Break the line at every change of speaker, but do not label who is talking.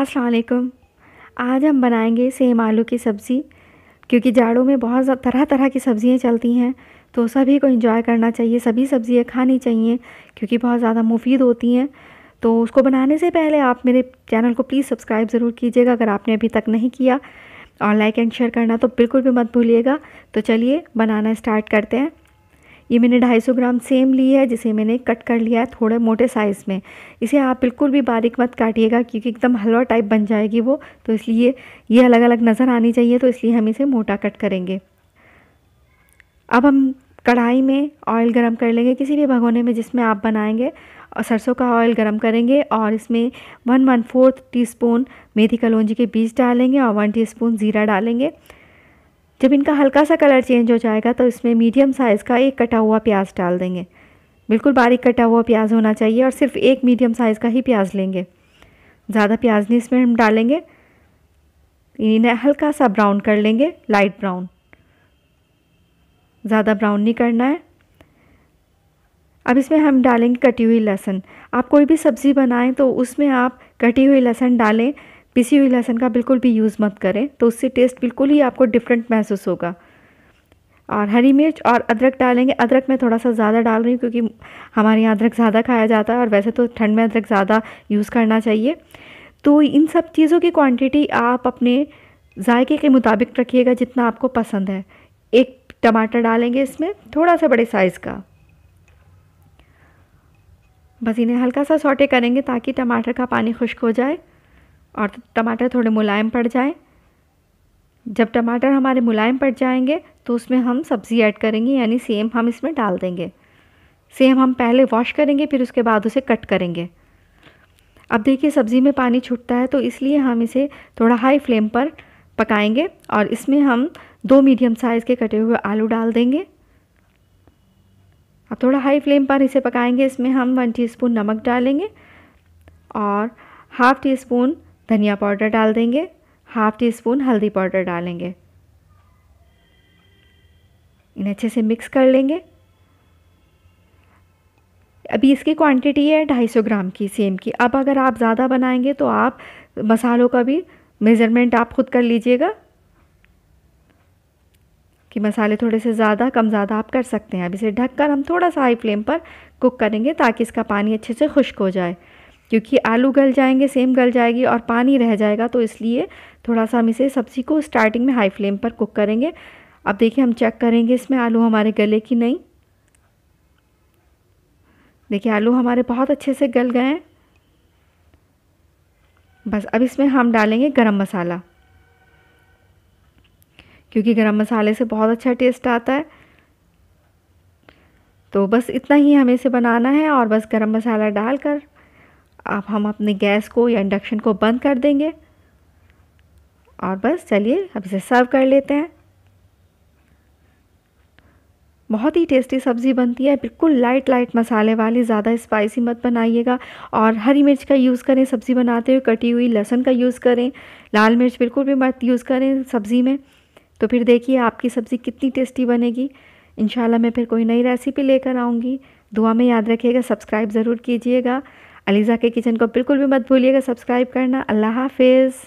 असलकम आज हम बनाएंगे सेम आलू की सब्ज़ी क्योंकि जाड़ों में बहुत तरह तरह की सब्ज़ियाँ चलती हैं तो सभी को इंजॉय करना चाहिए सभी सब्ज़ियाँ खानी चाहिए क्योंकि बहुत ज़्यादा मुफीद होती हैं तो उसको बनाने से पहले आप मेरे चैनल को प्लीज़ सब्सक्राइब ज़रूर कीजिएगा अगर आपने अभी तक नहीं किया और लाइक एंड शेयर करना तो बिल्कुल भी मत भूलिएगा तो चलिए बनाना स्टार्ट करते हैं ये मैंने 250 ग्राम सेम ली है जिसे मैंने कट कर लिया है थोड़े मोटे साइज़ में इसे आप बिल्कुल भी बारीक मत काटिएगा क्योंकि एकदम हलवा टाइप बन जाएगी वो तो इसलिए ये अलग अलग नज़र आनी चाहिए तो इसलिए हम इसे मोटा कट करेंगे अब हम कढ़ाई में ऑयल गरम कर लेंगे किसी भी भगोने में जिसमें आप बनाएंगे और सरसों का ऑयल गरम करेंगे और इसमें one one fourth teaspoon मेथी कलौंजी के बीज डालेंगे और वन टी स्पून ज़ीरा डालेंगे जब इनका हल्का सा कलर चेंज हो जाएगा तो इसमें मीडियम साइज़ का एक कटा हुआ प्याज डाल देंगे बिल्कुल बारीक कटा हुआ प्याज होना चाहिए और सिर्फ एक मीडियम साइज़ का ही प्याज लेंगे ज़्यादा प्याज नहीं इसमें हम डालेंगे इन्हें हल्का सा ब्राउन कर लेंगे लाइट ब्राउन ज़्यादा ब्राउन नहीं करना है अब इसमें हम डालेंगे कटी हुई लहसुन आप कोई भी सब्ज़ी बनाएं तो उसमें आप कटी हुई लहसुन डालें पिसी हुई लहसुन का बिल्कुल भी यूज़ मत करें तो उससे टेस्ट बिल्कुल ही आपको डिफरेंट महसूस होगा और हरी मिर्च और अदरक डालेंगे अदरक मैं थोड़ा सा ज़्यादा डाल रही हूँ क्योंकि हमारे यहाँ अदरक ज़्यादा खाया जाता है और वैसे तो ठंड में अदरक ज़्यादा यूज़ करना चाहिए तो इन सब चीज़ों की क्वांटिटी आप अपने जायके के मुताबिक रखिएगा जितना आपको पसंद है एक टमाटर डालेंगे इसमें थोड़ा सा बड़े साइज़ का बस इन्हें हल्का सा सॉटे करेंगे ताकि टमाटर का पानी खुश्क हो जाए और टमाटर थोड़े मुलायम पड़ जाएँ जब टमाटर हमारे मुलायम पड़ जाएंगे तो उसमें हम सब्ज़ी ऐड करेंगे यानी सेम हम इसमें डाल देंगे सेम हम पहले वॉश करेंगे फिर उसके बाद उसे कट करेंगे अब देखिए सब्ज़ी में पानी छूटता है तो इसलिए हम इसे थोड़ा हाई फ्लेम पर पकाएंगे और इसमें हम दो मीडियम साइज़ के कटे हुए आलू डाल देंगे अब थोड़ा हाई फ्लेम पर इसे पकाएंगे इसमें हम वन टीस्पून नमक डालेंगे और हाफ़ टी स्पून धनिया पाउडर डाल देंगे हाफ़ टी स्पून हल्दी पाउडर डालेंगे इन्हें अच्छे से मिक्स कर लेंगे अभी इसकी क्वांटिटी है 250 ग्राम की सेम की अब अगर आप ज़्यादा बनाएंगे तो आप मसालों का भी मेज़रमेंट आप ख़ुद कर लीजिएगा कि मसाले थोड़े से ज़्यादा कम ज़्यादा आप कर सकते हैं अब इसे ढककर हम थोड़ा सा हाई फ्लेम पर कुक करेंगे ताकि इसका पानी अच्छे से खुश्क हो जाए क्योंकि आलू गल जाएंगे सेम गल जाएगी और पानी रह जाएगा तो इसलिए थोड़ा सा हम इसे सब्ज़ी को स्टार्टिंग में हाई फ्लेम पर कुक करेंगे अब देखिए हम चेक करेंगे इसमें आलू हमारे गले कि नहीं देखिए आलू हमारे बहुत अच्छे से गल गए हैं बस अब इसमें हम डालेंगे गरम मसाला क्योंकि गरम मसाले से बहुत अच्छा टेस्ट आता है तो बस इतना ही हमें इसे बनाना है और बस गरम मसाला डालकर अब हम अपने गैस को या इंडक्शन को बंद कर देंगे और बस चलिए अब इसे सर्व कर लेते हैं बहुत ही टेस्टी सब्ज़ी बनती है बिल्कुल लाइट लाइट मसाले वाली ज़्यादा स्पाइसी मत बनाइएगा और हरी मिर्च का यूज़ करें सब्ज़ी बनाते हुए कटी हुई लहसुन का यूज़ करें लाल मिर्च बिल्कुल भी मत यूज़ करें सब्ज़ी में तो फिर देखिए आपकी सब्ज़ी कितनी टेस्टी बनेगी इन मैं फिर कोई नई रेसिपी लेकर आऊँगी दुआ में याद रखिएगा सब्सक्राइब ज़रूर कीजिएगा अलीज़ा के किचन को बिल्कुल भी मत भूलिएगा सब्सक्राइब करना अल्लाह हाफिज़